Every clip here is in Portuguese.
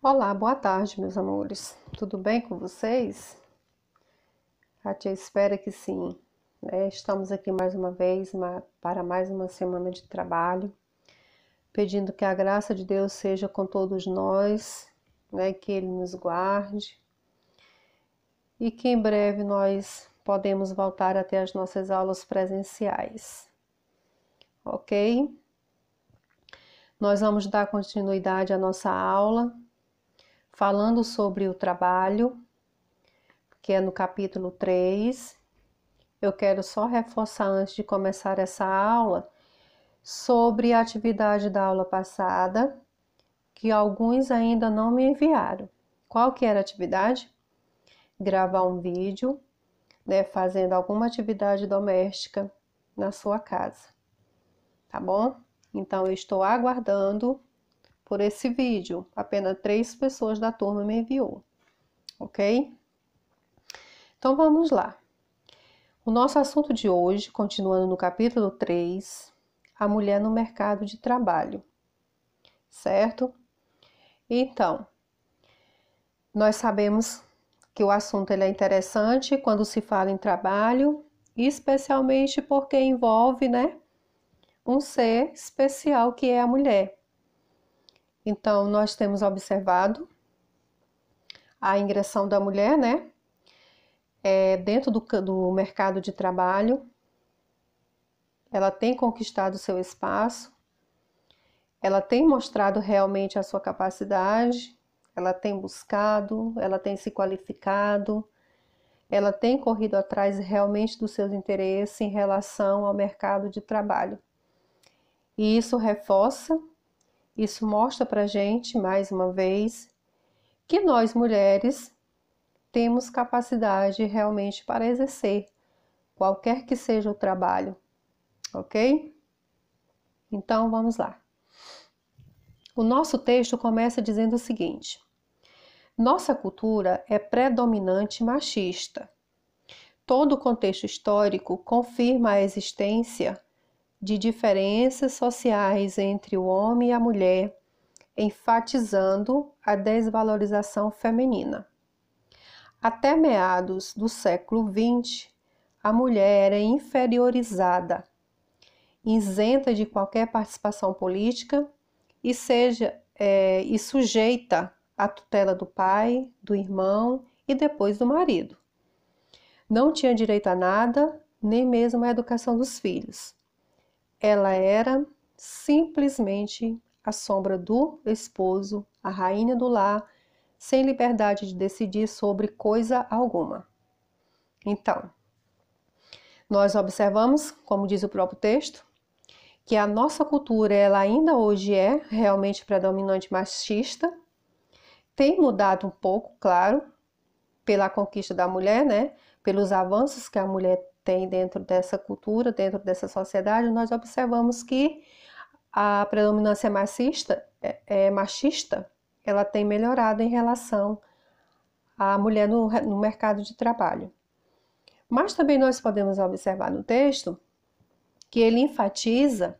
Olá, boa tarde, meus amores. Tudo bem com vocês? A tia espera que sim. Né? Estamos aqui mais uma vez para mais uma semana de trabalho, pedindo que a graça de Deus seja com todos nós, né? que Ele nos guarde e que em breve nós podemos voltar até as nossas aulas presenciais. Ok? Nós vamos dar continuidade à nossa aula falando sobre o trabalho, que é no capítulo 3. Eu quero só reforçar antes de começar essa aula sobre a atividade da aula passada, que alguns ainda não me enviaram. Qual que era a atividade? Gravar um vídeo, né, fazendo alguma atividade doméstica na sua casa. Tá bom? Então eu estou aguardando por esse vídeo. Apenas três pessoas da turma me enviou, ok? Então vamos lá. O nosso assunto de hoje, continuando no capítulo 3, a mulher no mercado de trabalho, certo? Então, nós sabemos que o assunto ele é interessante quando se fala em trabalho, especialmente porque envolve, né, um ser especial que é a mulher. Então, nós temos observado a ingressão da mulher, né? É, dentro do, do mercado de trabalho, ela tem conquistado seu espaço, ela tem mostrado realmente a sua capacidade, ela tem buscado, ela tem se qualificado, ela tem corrido atrás realmente dos seus interesses em relação ao mercado de trabalho. E isso reforça isso mostra para gente, mais uma vez, que nós mulheres temos capacidade realmente para exercer qualquer que seja o trabalho, ok? Então vamos lá. O nosso texto começa dizendo o seguinte: nossa cultura é predominante machista. Todo o contexto histórico confirma a existência de diferenças sociais entre o homem e a mulher, enfatizando a desvalorização feminina. Até meados do século XX, a mulher era inferiorizada, isenta de qualquer participação política e seja é, e sujeita à tutela do pai, do irmão e depois do marido. Não tinha direito a nada, nem mesmo à educação dos filhos. Ela era simplesmente a sombra do esposo, a rainha do lar, sem liberdade de decidir sobre coisa alguma. Então, nós observamos, como diz o próprio texto, que a nossa cultura, ela ainda hoje é realmente predominante machista, tem mudado um pouco, claro, pela conquista da mulher, né? Pelos avanços que a mulher tem dentro dessa cultura, dentro dessa sociedade, nós observamos que a predominância marxista, é, é, machista, ela tem melhorado em relação à mulher no, no mercado de trabalho. Mas também nós podemos observar no texto que ele enfatiza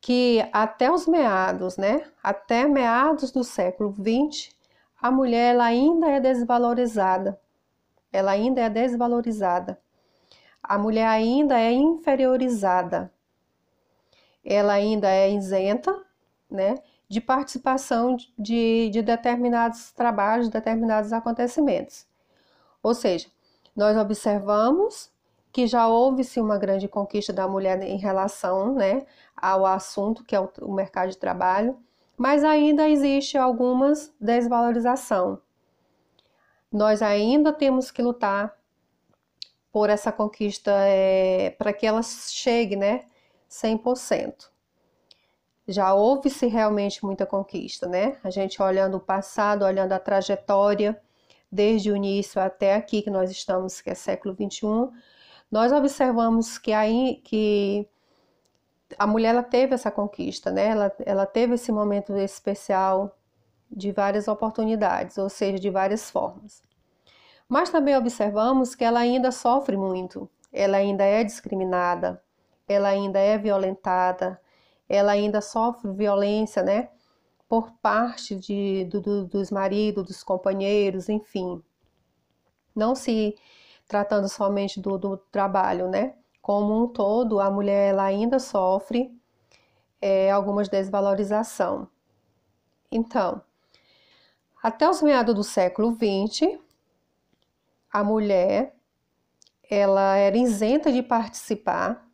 que até os meados, né, até meados do século XX, a mulher ela ainda é desvalorizada. Ela ainda é desvalorizada a mulher ainda é inferiorizada, ela ainda é isenta, né, de participação de, de determinados trabalhos, de determinados acontecimentos. Ou seja, nós observamos que já houve-se uma grande conquista da mulher em relação né, ao assunto que é o, o mercado de trabalho, mas ainda existe algumas desvalorização. Nós ainda temos que lutar por essa conquista é, para que ela chegue, né, 100%. Já houve-se realmente muita conquista, né? A gente olhando o passado, olhando a trajetória desde o início até aqui que nós estamos, que é século 21, nós observamos que aí que a mulher ela teve essa conquista, né? Ela, ela teve esse momento especial de várias oportunidades, ou seja, de várias formas. Mas também observamos que ela ainda sofre muito, ela ainda é discriminada, ela ainda é violentada, ela ainda sofre violência, né? Por parte de, do, do, dos maridos, dos companheiros, enfim. Não se tratando somente do, do trabalho, né? Como um todo, a mulher ela ainda sofre é, algumas desvalorização. Então, até os meados do século XX, a mulher ela era isenta de participar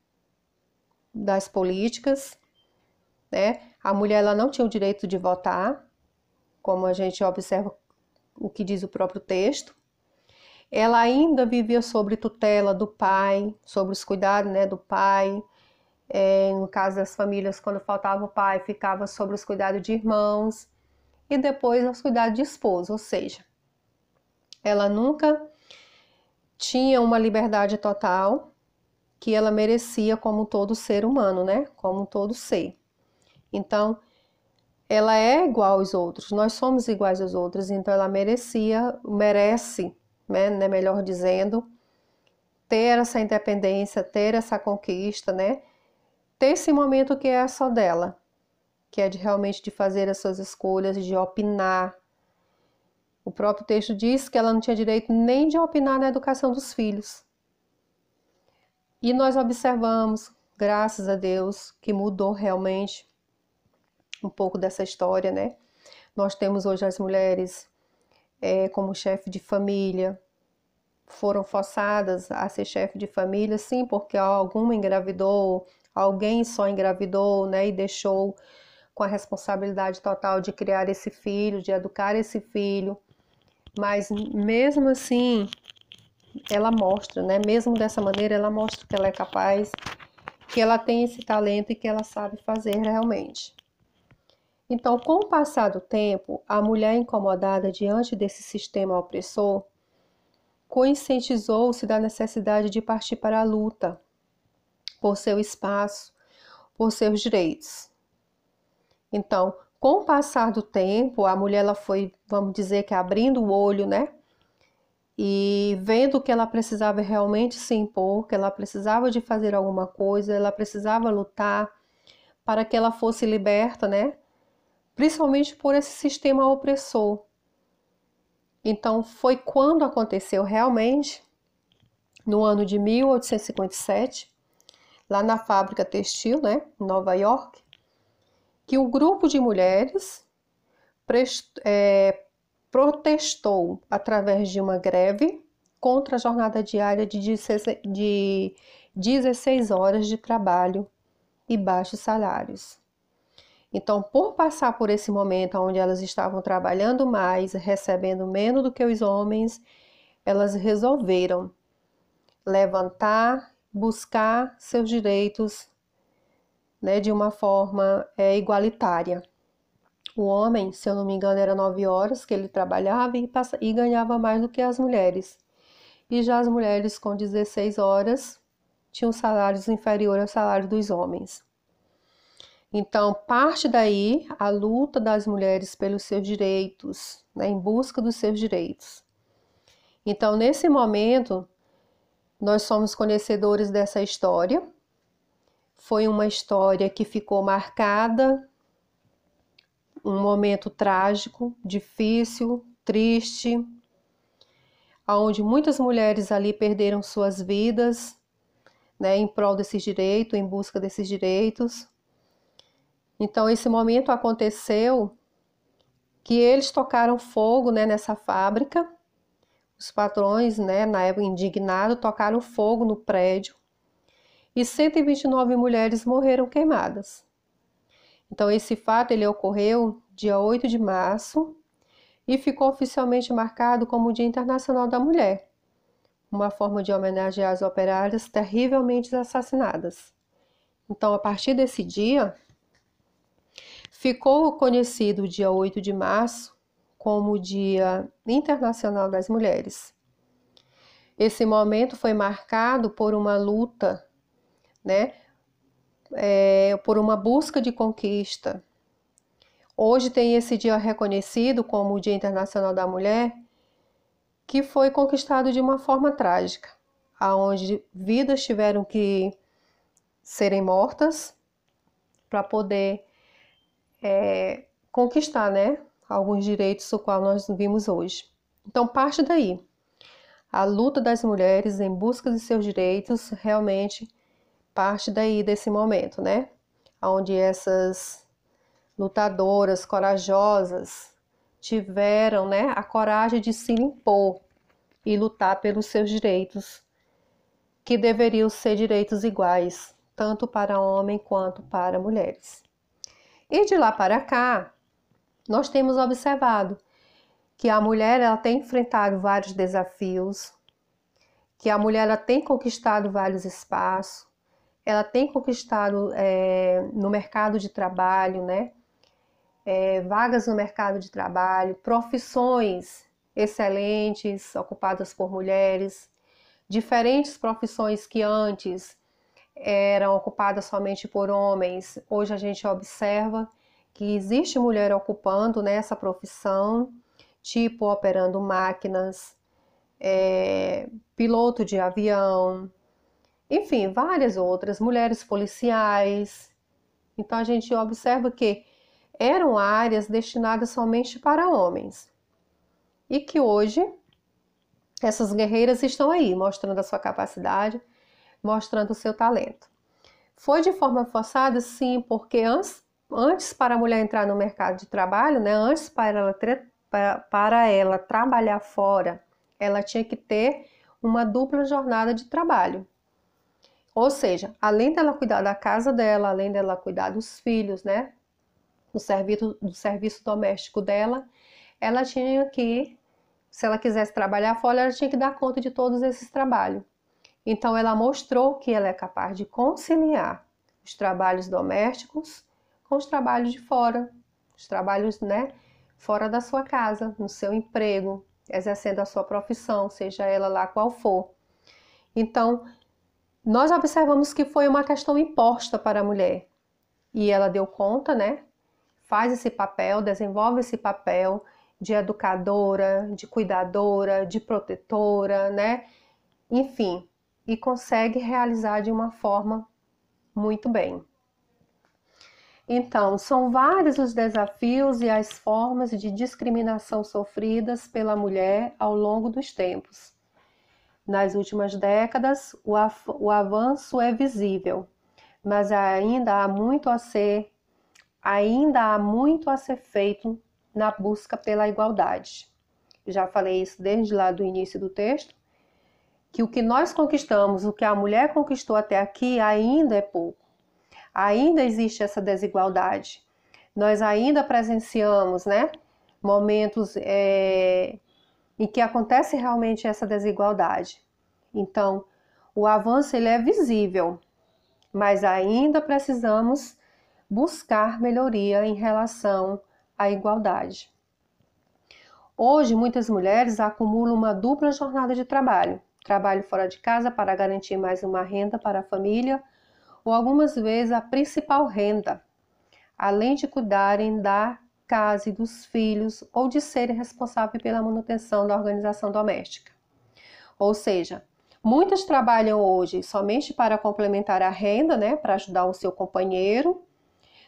das políticas, né? A mulher ela não tinha o direito de votar, como a gente observa o que diz o próprio texto. Ela ainda vivia sobre tutela do pai, sobre os cuidados, né, do pai. É, no caso das famílias, quando faltava o pai, ficava sobre os cuidados de irmãos e depois os cuidados de esposo, ou seja, ela nunca tinha uma liberdade total que ela merecia como todo ser humano, né? Como todo ser. Então, ela é igual aos outros, nós somos iguais aos outros, então ela merecia, merece, né, né? melhor dizendo, ter essa independência, ter essa conquista, né? Ter esse momento que é só dela, que é de realmente de fazer as suas escolhas, de opinar, o próprio texto diz que ela não tinha direito nem de opinar na educação dos filhos. E nós observamos, graças a Deus, que mudou realmente um pouco dessa história, né? Nós temos hoje as mulheres é, como chefe de família, foram forçadas a ser chefe de família, sim, porque alguma engravidou, alguém só engravidou, né, e deixou com a responsabilidade total de criar esse filho, de educar esse filho, mas mesmo assim ela mostra, né? Mesmo dessa maneira, ela mostra que ela é capaz, que ela tem esse talento e que ela sabe fazer realmente. Então, com o passar do tempo, a mulher incomodada diante desse sistema opressor conscientizou-se da necessidade de partir para a luta por seu espaço, por seus direitos. Então, com o passar do tempo, a mulher ela foi, vamos dizer que abrindo o olho, né? E vendo que ela precisava realmente se impor, que ela precisava de fazer alguma coisa, ela precisava lutar para que ela fosse liberta, né? Principalmente por esse sistema opressor. Então foi quando aconteceu realmente, no ano de 1857, lá na fábrica textil, né, Nova York, que o grupo de mulheres é, protestou através de uma greve contra a jornada diária de 16 horas de trabalho e baixos salários. Então, por passar por esse momento onde elas estavam trabalhando mais, recebendo menos do que os homens, elas resolveram levantar, buscar seus direitos né, de uma forma é, igualitária. O homem, se eu não me engano, era nove horas que ele trabalhava e, passa, e ganhava mais do que as mulheres. E já as mulheres com 16 horas tinham salários inferiores ao salário dos homens. Então, parte daí a luta das mulheres pelos seus direitos, né, em busca dos seus direitos. Então, nesse momento, nós somos conhecedores dessa história, foi uma história que ficou marcada, um momento trágico, difícil, triste, onde muitas mulheres ali perderam suas vidas, né, em prol desses direitos, em busca desses direitos. Então esse momento aconteceu que eles tocaram fogo, né, nessa fábrica. Os patrões, né, na época indignado, tocaram fogo no prédio e 129 mulheres morreram queimadas. Então esse fato ele ocorreu dia 8 de março e ficou oficialmente marcado como o Dia Internacional da Mulher, uma forma de homenagear as operárias terrivelmente assassinadas. Então, a partir desse dia, ficou conhecido o dia 8 de março como o Dia Internacional das Mulheres. Esse momento foi marcado por uma luta né? É, por uma busca de conquista. Hoje tem esse dia reconhecido como o Dia Internacional da Mulher, que foi conquistado de uma forma trágica, aonde vidas tiveram que serem mortas para poder é, conquistar, né, alguns direitos o qual nós vimos hoje. Então parte daí. A luta das mulheres em busca de seus direitos realmente parte daí desse momento, né? Onde essas lutadoras corajosas tiveram, né, a coragem de se impor e lutar pelos seus direitos, que deveriam ser direitos iguais, tanto para homem quanto para mulheres. E de lá para cá, nós temos observado que a mulher ela tem enfrentado vários desafios, que a mulher ela tem conquistado vários espaços, ela tem conquistado é, no mercado de trabalho, né? É, vagas no mercado de trabalho, profissões excelentes ocupadas por mulheres, diferentes profissões que antes eram ocupadas somente por homens. Hoje a gente observa que existe mulher ocupando nessa né, profissão, tipo operando máquinas, é, piloto de avião, enfim, várias outras, mulheres policiais. Então a gente observa que eram áreas destinadas somente para homens. E que hoje essas guerreiras estão aí, mostrando a sua capacidade, mostrando o seu talento. Foi de forma forçada, sim, porque antes, antes para a mulher entrar no mercado de trabalho, né, antes para ela, para, para ela trabalhar fora, ela tinha que ter uma dupla jornada de trabalho. Ou seja, além dela cuidar da casa dela, além dela cuidar dos filhos, né? Do serviço, do serviço doméstico dela, ela tinha que, se ela quisesse trabalhar fora, ela tinha que dar conta de todos esses trabalhos. Então, ela mostrou que ela é capaz de conciliar os trabalhos domésticos com os trabalhos de fora, os trabalhos, né? Fora da sua casa, no seu emprego, exercendo a sua profissão, seja ela lá qual for. Então, nós observamos que foi uma questão imposta para a mulher. E ela deu conta, né? Faz esse papel, desenvolve esse papel de educadora, de cuidadora, de protetora, né? Enfim, e consegue realizar de uma forma muito bem. Então, são vários os desafios e as formas de discriminação sofridas pela mulher ao longo dos tempos. Nas últimas décadas, o, o avanço é visível, mas ainda há muito a ser, ainda há muito a ser feito na busca pela igualdade. Já falei isso desde lá do início do texto, que o que nós conquistamos, o que a mulher conquistou até aqui ainda é pouco. Ainda existe essa desigualdade. Nós ainda presenciamos, né, momentos é, e que acontece realmente essa desigualdade. Então, o avanço ele é visível, mas ainda precisamos buscar melhoria em relação à igualdade. Hoje, muitas mulheres acumulam uma dupla jornada de trabalho, trabalho fora de casa para garantir mais uma renda para a família ou algumas vezes a principal renda, além de cuidarem da casa e dos filhos ou de ser responsável pela manutenção da organização doméstica. Ou seja, muitas trabalham hoje somente para complementar a renda, né, para ajudar o seu companheiro.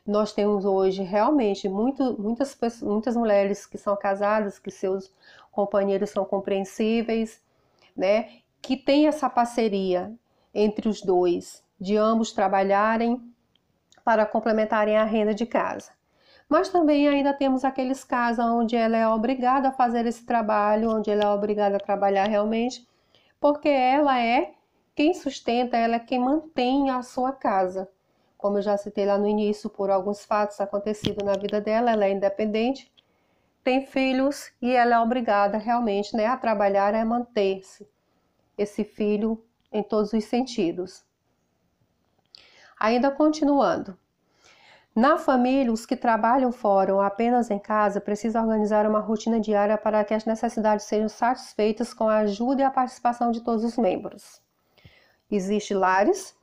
Nós temos hoje realmente muito, muitas, muitas mulheres que são casadas, que seus companheiros são compreensíveis, né, que tem essa parceria entre os dois, de ambos trabalharem para complementarem a renda de casa mas também ainda temos aqueles casos onde ela é obrigada a fazer esse trabalho, onde ela é obrigada a trabalhar realmente, porque ela é quem sustenta, ela é quem mantém a sua casa. Como eu já citei lá no início, por alguns fatos acontecidos na vida dela, ela é independente, tem filhos e ela é obrigada realmente né, a trabalhar, a manter-se esse filho em todos os sentidos. Ainda continuando, na família, os que trabalham fora ou apenas em casa precisam organizar uma rotina diária para que as necessidades sejam satisfeitas com a ajuda e a participação de todos os membros. Existem lares,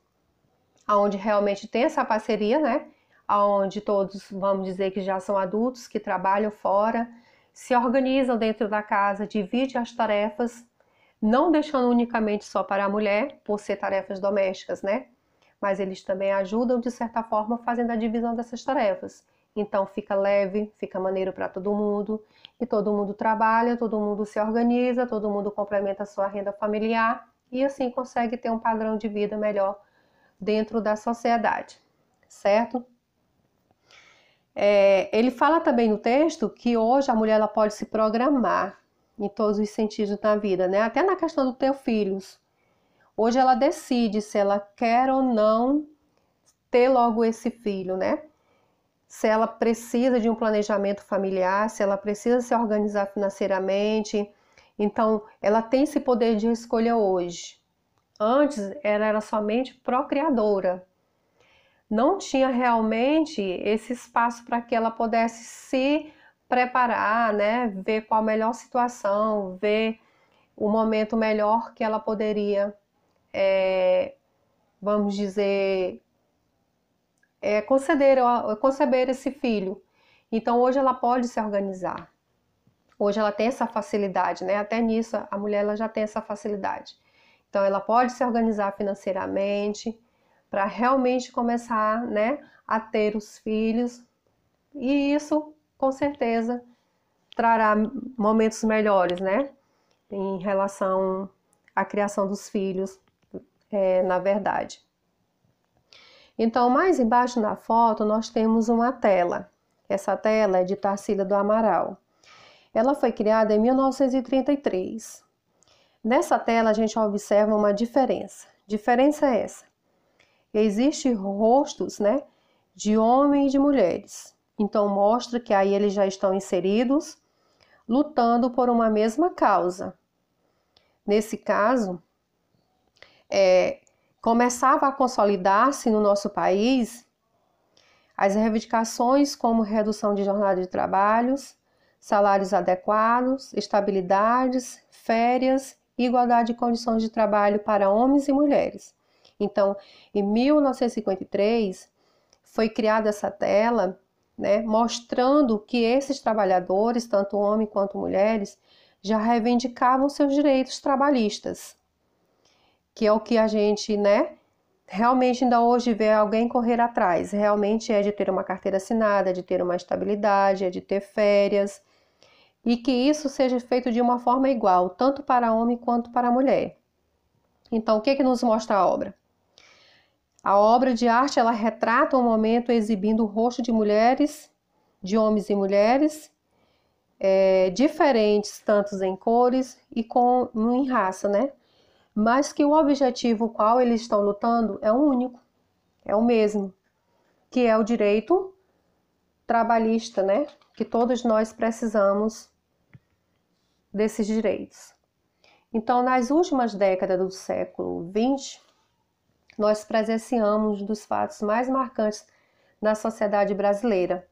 onde realmente tem essa parceria, né? Onde todos, vamos dizer que já são adultos, que trabalham fora, se organizam dentro da casa, dividem as tarefas, não deixando unicamente só para a mulher, por ser tarefas domésticas, né? mas eles também ajudam de certa forma fazendo a divisão dessas tarefas. Então fica leve, fica maneiro para todo mundo e todo mundo trabalha, todo mundo se organiza, todo mundo complementa a sua renda familiar e assim consegue ter um padrão de vida melhor dentro da sociedade, certo? É, ele fala também no texto que hoje a mulher ela pode se programar em todos os sentidos da vida, né? Até na questão do ter filhos. Hoje ela decide se ela quer ou não ter logo esse filho, né? Se ela precisa de um planejamento familiar, se ela precisa se organizar financeiramente. Então, ela tem esse poder de escolha hoje. Antes, ela era somente procriadora. Não tinha realmente esse espaço para que ela pudesse se preparar, né? Ver qual a melhor situação, ver o momento melhor que ela poderia é, vamos dizer, é, conceder, é conceber esse filho. Então hoje ela pode se organizar. Hoje ela tem essa facilidade, né? Até nisso a mulher ela já tem essa facilidade. Então ela pode se organizar financeiramente para realmente começar, né, a ter os filhos. E isso, com certeza, trará momentos melhores, né, em relação à criação dos filhos é, na verdade. Então, mais embaixo na foto, nós temos uma tela. Essa tela é de Tarsila do Amaral. Ela foi criada em 1933. Nessa tela, a gente observa uma diferença. Diferença é essa. Existem rostos, né, de homens e de mulheres. Então, mostra que aí eles já estão inseridos, lutando por uma mesma causa. Nesse caso, é, começava a consolidar-se no nosso país, as reivindicações como redução de jornada de trabalhos, salários adequados, estabilidades, férias, igualdade de condições de trabalho para homens e mulheres. Então, em 1953, foi criada essa tela, né, mostrando que esses trabalhadores, tanto homens quanto mulheres, já reivindicavam seus direitos trabalhistas que é o que a gente, né, realmente ainda hoje vê alguém correr atrás. Realmente é de ter uma carteira assinada, é de ter uma estabilidade, é de ter férias. E que isso seja feito de uma forma igual, tanto para homem quanto para mulher. Então, o que, é que nos mostra a obra? A obra de arte ela retrata um momento exibindo o rosto de mulheres, de homens e mulheres, é, diferentes tantos em cores e com em raça, né? mas que o objetivo qual eles estão lutando é o único, é o mesmo, que é o direito trabalhista, né? Que todos nós precisamos desses direitos. Então, nas últimas décadas do século XX, nós presenciamos um dos fatos mais marcantes na sociedade brasileira,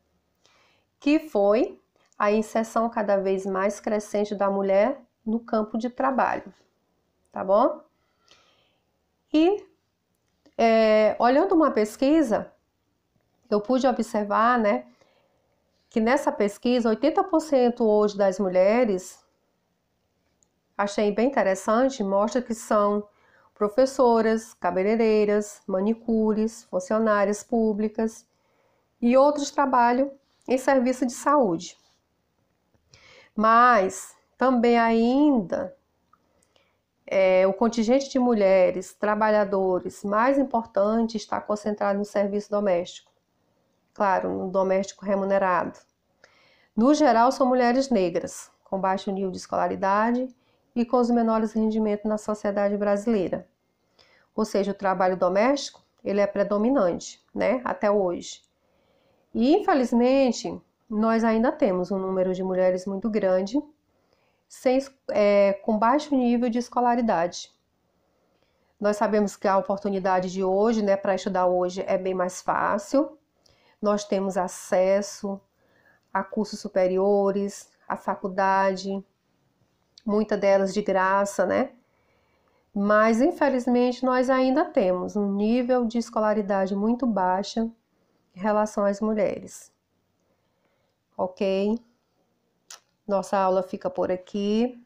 que foi a inserção cada vez mais crescente da mulher no campo de trabalho tá bom? E é, olhando uma pesquisa, eu pude observar, né, que nessa pesquisa 80% hoje das mulheres, achei bem interessante, mostra que são professoras, cabeleireiras, manicures, funcionárias públicas e outros trabalham em serviço de saúde. Mas também ainda é, o contingente de mulheres trabalhadores mais importante está concentrado no serviço doméstico. Claro, no doméstico remunerado. No geral, são mulheres negras, com baixo nível de escolaridade e com os menores rendimentos na sociedade brasileira. Ou seja, o trabalho doméstico ele é predominante, né, até hoje. E infelizmente, nós ainda temos um número de mulheres muito grande sem, é, com baixo nível de escolaridade. Nós sabemos que a oportunidade de hoje, né, para estudar hoje é bem mais fácil. Nós temos acesso a cursos superiores, a faculdade, muitas delas de graça, né? Mas infelizmente nós ainda temos um nível de escolaridade muito baixa em relação às mulheres. OK? Nossa aula fica por aqui.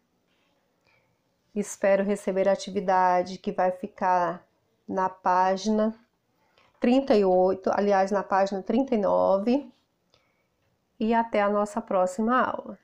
Espero receber a atividade que vai ficar na página 38, aliás, na página 39. E até a nossa próxima aula.